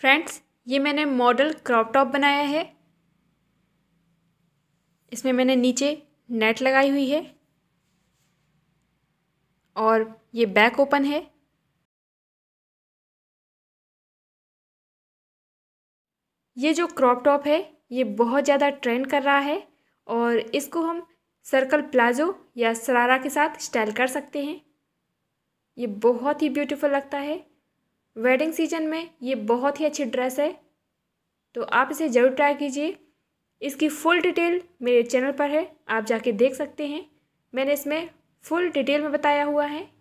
friends ये मैंने model crop top बनाया है इसमें मैंने नीचे नेट लगाई हुई है और ये बैक ओपन है ये जो क्रॉप टॉप है ये बहुत ज़्यादा ट्रेंड कर रहा है और इसको हम सर्कल प्लाजो या सरारा के साथ स्टाइल कर सकते हैं ये बहुत ही ब्यूटीफुल लगता है वेडिंग सीजन में ये बहुत ही अच्छी ड्रेस है तो आप इसे ज़रूर ट्राई कीजिए इसकी फुल डिटेल मेरे चैनल पर है आप जाके देख सकते हैं मैंने इसमें फुल डिटेल में बताया हुआ है